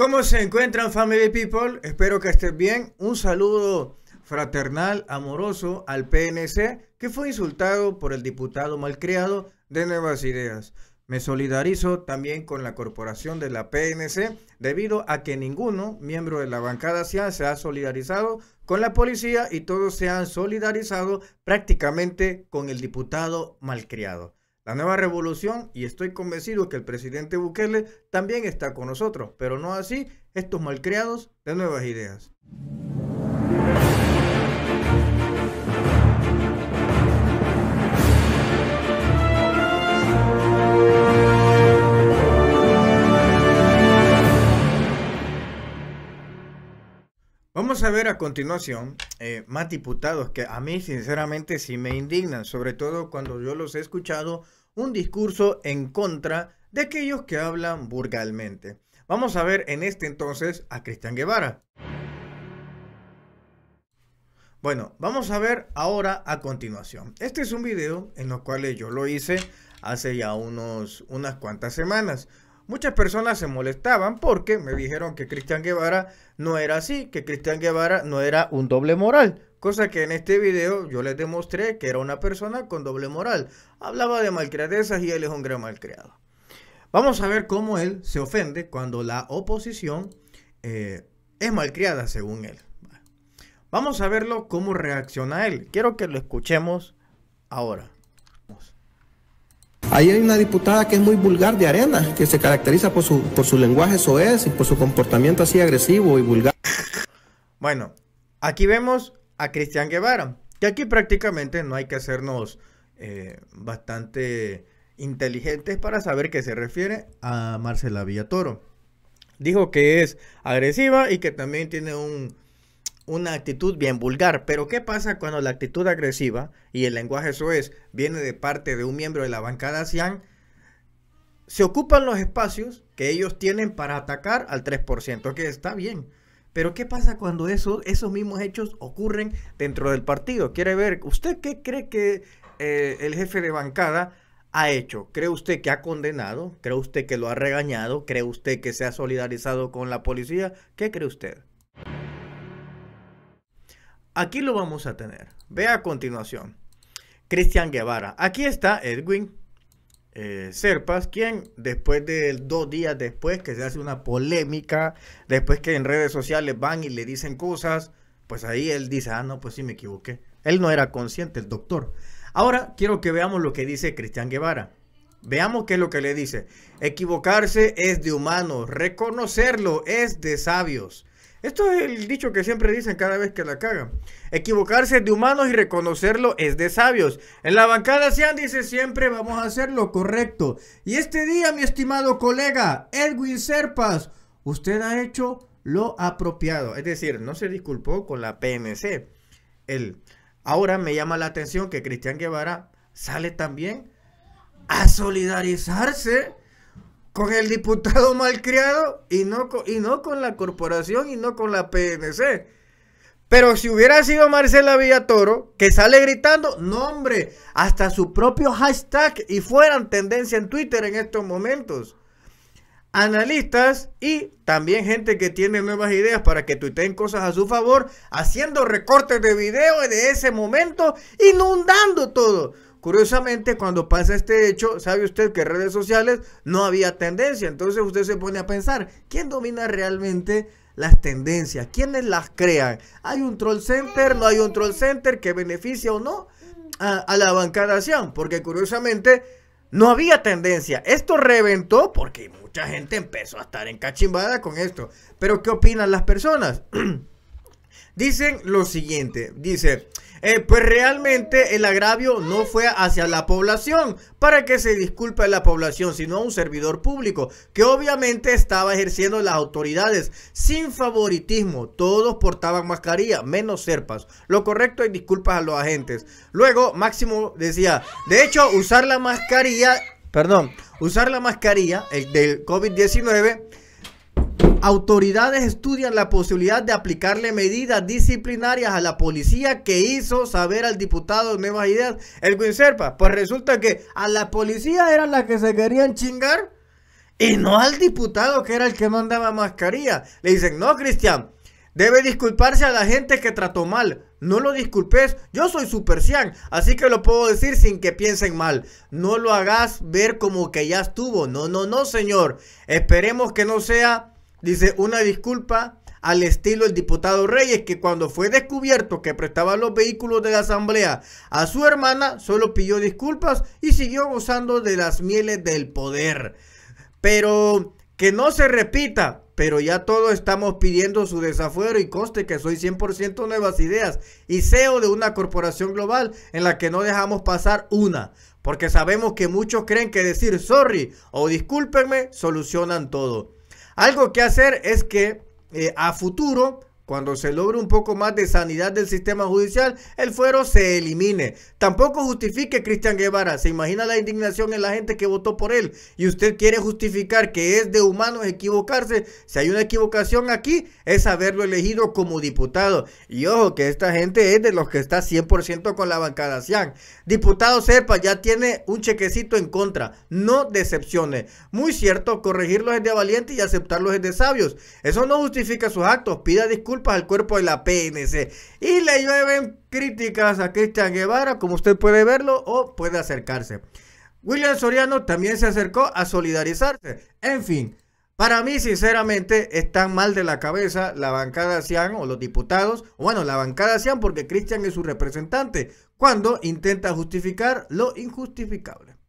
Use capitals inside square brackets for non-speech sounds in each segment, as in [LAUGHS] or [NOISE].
¿Cómo se encuentran Family People? Espero que estén bien. Un saludo fraternal, amoroso al PNC que fue insultado por el diputado malcriado de Nuevas Ideas. Me solidarizo también con la corporación de la PNC debido a que ninguno miembro de la bancada CIA se ha solidarizado con la policía y todos se han solidarizado prácticamente con el diputado malcriado la nueva revolución y estoy convencido que el presidente Bukele también está con nosotros, pero no así estos malcriados de nuevas ideas. Vamos a ver a continuación eh, más diputados que a mí sinceramente sí me indignan, sobre todo cuando yo los he escuchado un discurso en contra de aquellos que hablan burgalmente. Vamos a ver en este entonces a Cristian Guevara. Bueno, vamos a ver ahora a continuación. Este es un video en los cuales yo lo hice hace ya unos, unas cuantas semanas. Muchas personas se molestaban porque me dijeron que Cristian Guevara no era así, que Cristian Guevara no era un doble moral. Cosa que en este video yo les demostré que era una persona con doble moral. Hablaba de malcriadezas y él es un gran malcriado. Vamos a ver cómo él se ofende cuando la oposición eh, es malcriada, según él. Vamos a verlo cómo reacciona él. Quiero que lo escuchemos ahora. Ahí hay una diputada que es muy vulgar de arena, que se caracteriza por su, por su lenguaje soez y por su comportamiento así agresivo y vulgar. Bueno, aquí vemos a Cristian Guevara. Que aquí prácticamente no hay que hacernos eh, bastante inteligentes para saber que se refiere a Marcela Villatoro. Dijo que es agresiva y que también tiene una actitud bien vulgar. Pero ¿qué pasa cuando la actitud agresiva y el lenguaje eso es viene de parte de un miembro de la bancada CIAN, Se ocupan los espacios que ellos tienen para atacar al 3%, que está bien. Pero ¿qué pasa cuando esos mismos hechos ocurren dentro del partido? Quiere ver, ¿usted qué cree que eh, el jefe de bancada ha hecho? ¿Cree usted que ha condenado? ¿Cree usted que lo ha regañado? ¿Cree usted que se ha solidarizado con la policía? ¿Qué cree usted? Aquí lo vamos a tener. Ve a continuación. Cristian Guevara. Aquí está Edwin eh, Serpas, quien después de dos días después que se hace una polémica, después que en redes sociales van y le dicen cosas, pues ahí él dice, ah, no, pues sí me equivoqué. Él no era consciente, el doctor. Ahora quiero que veamos lo que dice Cristian Guevara. Veamos qué es lo que le dice. Equivocarse es de humanos, reconocerlo es de sabios. Esto es el dicho que siempre dicen cada vez que la cagan. Equivocarse de humanos y reconocerlo es de sabios. En la bancada Sean dice siempre vamos a hacer lo correcto. Y este día, mi estimado colega Edwin Serpas, usted ha hecho lo apropiado. Es decir, no se disculpó con la PNC. ahora me llama la atención que Cristian Guevara sale también a solidarizarse con el diputado [LAUGHS] malcriado y no, con, y no con la corporación y no con la PNC. Pero si hubiera sido Marcela Villatoro, que sale gritando, nombre hasta su propio hashtag y fueran tendencia en Twitter en estos momentos. Analistas y también gente que tiene nuevas ideas para que tuiteen cosas a su favor, haciendo recortes de video de ese momento, inundando todo. Curiosamente, cuando pasa este hecho, sabe usted que en redes sociales no había tendencia. Entonces usted se pone a pensar, ¿quién domina realmente las tendencias? ¿Quiénes las crean? ¿Hay un troll center? ¿No hay un troll center que beneficia o no a, la la acción? Porque curiosamente no había tendencia. Esto reventó porque mucha gente empezó a estar encachimbada con esto. Pero ¿qué opinan las personas? [CLEARS THROAT] Dicen lo siguiente, dice... Eh, pues realmente el agravio no fue hacia la población para que se disculpe a la población, sino a un servidor público que obviamente estaba ejerciendo las autoridades sin favoritismo. Todos portaban mascarilla, menos serpas. Lo correcto es disculpas a los agentes. Luego Máximo decía, de hecho usar la mascarilla, perdón, usar la mascarilla del COVID-19 Autoridades estudian la posibilidad de aplicarle medidas disciplinarias a la policía que hizo saber al diputado Nuevas Ideas, el Serpa. Pues resulta que a la policía eran las que se querían chingar y no al diputado que era el que mandaba mascarilla. Le dicen, no, Cristian, debe disculparse a la gente que trató mal. No lo disculpes, yo soy super así que lo puedo decir sin que piensen mal. No lo hagas ver como que ya estuvo. No, no, no, señor. Esperemos que no sea Dice, una disculpa al estilo el diputado Reyes, que cuando fue descubierto que prestaba los vehículos de la asamblea a su hermana, solo pidió disculpas y siguió gozando de las mieles del poder. Pero que no se repita, pero ya todos estamos pidiendo su desafuero y coste que soy 100% nuevas ideas y CEO de una corporación global en la que no dejamos pasar una, porque sabemos que muchos creen que decir sorry o discúlpenme solucionan todo. Algo que hacer es que eh, a futuro cuando se logre un poco más de sanidad del sistema judicial, el fuero se elimine. Tampoco justifique Cristian Guevara. Se imagina la indignación en la gente que votó por él y usted quiere justificar que es de humanos equivocarse. Si hay una equivocación aquí, es haberlo elegido como diputado. Y ojo que esta gente es de los que está 100% con la bancada Cian. Diputado Sepa ya tiene un chequecito en contra. No decepciones Muy cierto, corregirlos es de valiente y aceptarlos es de sabios. Eso no justifica sus actos. Pida disculpas para al cuerpo de la PNC. Y le llueven críticas a Cristian Guevara, como usted puede verlo o puede acercarse. William Soriano también se acercó a solidarizarse. En fin, para mí sinceramente están mal de la cabeza la bancada CIAN o los diputados, o bueno, la bancada CIAN porque Cristian es su representante, cuando intenta justificar lo injustificable.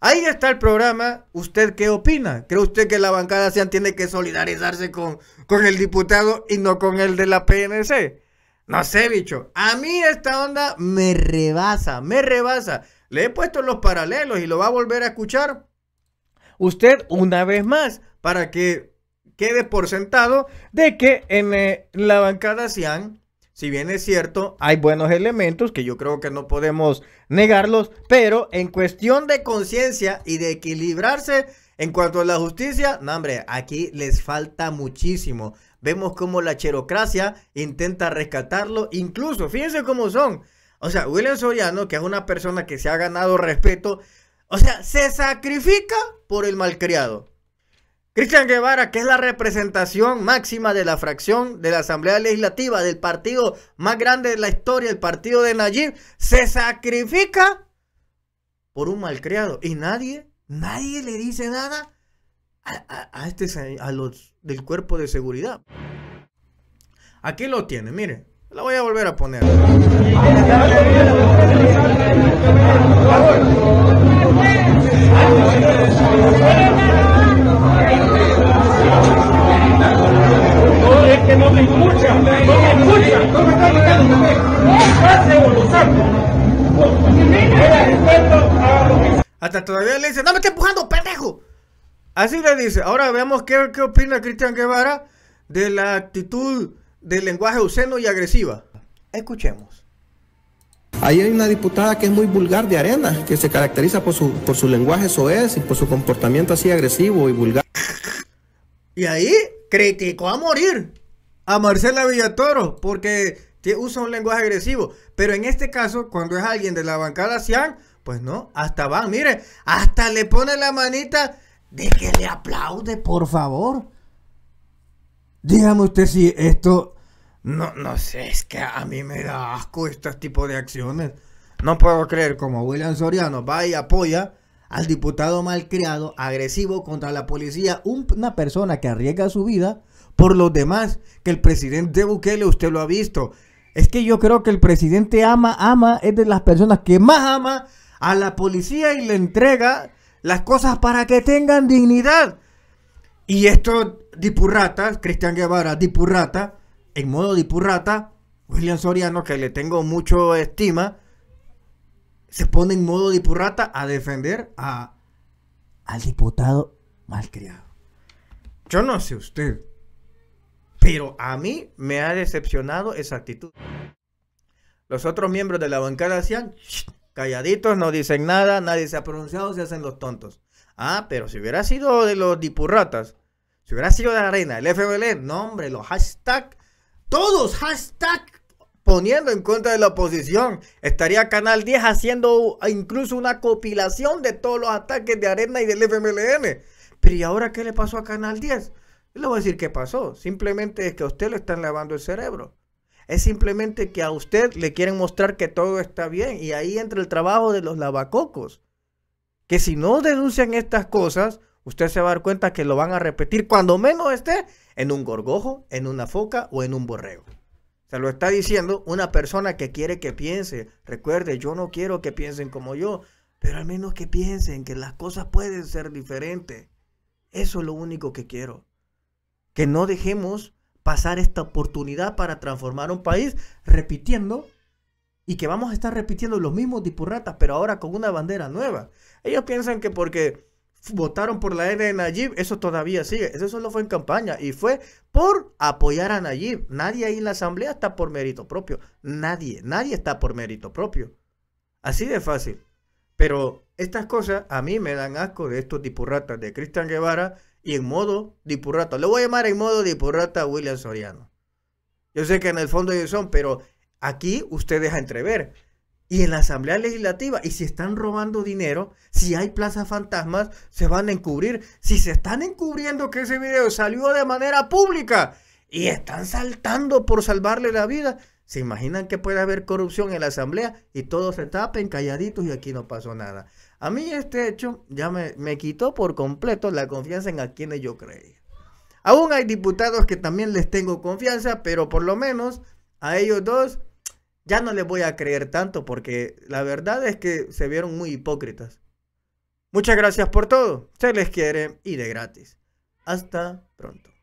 Ahí está el programa. ¿Usted qué opina? ¿Cree usted que la bancada sean tiene que solidarizarse con, con el diputado y no con el de la PNC? No sé, bicho. A mí esta onda me rebasa, me rebasa. Le he puesto los paralelos y lo va a volver a escuchar usted una vez más para que quede por sentado de que en eh, la bancada se si bien es cierto, hay buenos elementos que yo creo que no podemos negarlos, pero en cuestión de conciencia y de equilibrarse en cuanto a la justicia, no hombre, aquí les falta muchísimo. Vemos cómo la cherocracia intenta rescatarlo, incluso, fíjense cómo son. O sea, William Soriano, que es una persona que se ha ganado respeto, o sea, se sacrifica por el malcriado. Cristian Guevara, que es la representación máxima de la fracción de la Asamblea Legislativa del partido más grande de la historia, el partido de Nayib, se sacrifica por un malcriado. Y nadie, nadie le dice nada a, este, a los del cuerpo de seguridad. Aquí lo tiene, mire. La voy a volver a poner. No, me está Hasta todavía le dice, no me esté empujando, pendejo. Así le dice. Ahora veamos qué, qué opina Cristian Guevara de la actitud del lenguaje obsceno y agresiva. Escuchemos. Ahí hay una diputada que es muy vulgar de arena, que se caracteriza por su, por su lenguaje soez y por su comportamiento así agresivo y vulgar. Y ahí criticó a morir a Marcela Villatoro porque usa un lenguaje agresivo. Pero en este caso, cuando es alguien de la bancada Cian, pues no, hasta va, mire, hasta le pone la manita de que le aplaude, por favor. Dígame usted si esto, no, no sé, es que a mí me da asco este tipo de acciones. No puedo creer como William Soriano va y apoya al diputado malcriado, agresivo contra la policía, una persona que arriesga su vida por los demás, que el presidente Bukele, usted lo ha visto. Es que yo creo que el presidente ama, ama, es de las personas que más ama a la policía y le entrega las cosas para que tengan dignidad. Y esto dipurratas, Cristian Guevara, dipurrata, en modo dipurrata, William Soriano, que le tengo mucho estima, se pone en modo dipurrata a defender a, al diputado malcriado. Yo no sé usted, pero a mí me ha decepcionado esa actitud. Los otros miembros de la bancada hacían calladitos, no dicen nada, nadie se ha pronunciado, se hacen los tontos. Ah, pero si hubiera sido de los dipurratas, si hubiera sido de la arena, el FBL, nombre, los hashtag, todos hashtag poniendo en cuenta de la oposición. Estaría Canal 10 haciendo incluso una compilación de todos los ataques de Arena y del FMLN. Pero ¿y ahora qué le pasó a Canal 10? le voy a decir qué pasó. Simplemente es que a usted le están lavando el cerebro. Es simplemente que a usted le quieren mostrar que todo está bien. Y ahí entra el trabajo de los lavacocos. Que si no denuncian estas cosas, usted se va a dar cuenta que lo van a repetir cuando menos esté en un gorgojo, en una foca o en un borrego. Se lo está diciendo una persona que quiere que piense. Recuerde, yo no quiero que piensen como yo, pero al menos que piensen que las cosas pueden ser diferentes. Eso es lo único que quiero. Que no dejemos pasar esta oportunidad para transformar un país repitiendo y que vamos a estar repitiendo los mismos dipurratas, pero ahora con una bandera nueva. Ellos piensan que porque votaron por la N de Nayib, eso todavía sigue, eso solo fue en campaña y fue por apoyar a Nayib. Nadie ahí en la asamblea está por mérito propio, nadie, nadie está por mérito propio. Así de fácil. Pero estas cosas a mí me dan asco de estos dipurratas de Cristian Guevara y en modo dipurrata. Le voy a llamar en modo dipurrata a William Soriano. Yo sé que en el fondo ellos son, pero aquí usted deja entrever y en la Asamblea Legislativa. Y si están robando dinero, si hay plazas fantasmas, se van a encubrir. Si se están encubriendo que ese video salió de manera pública y están saltando por salvarle la vida, ¿se imaginan que puede haber corrupción en la Asamblea y todos se tapen calladitos y aquí no pasó nada? A mí este hecho ya me, quitó por completo la confianza en a quienes yo creía. Aún hay diputados que también les tengo confianza, pero por lo menos a ellos dos ya no les voy a creer tanto porque la verdad es que se vieron muy hipócritas. Muchas gracias por todo. Se les quiere y de gratis. Hasta pronto.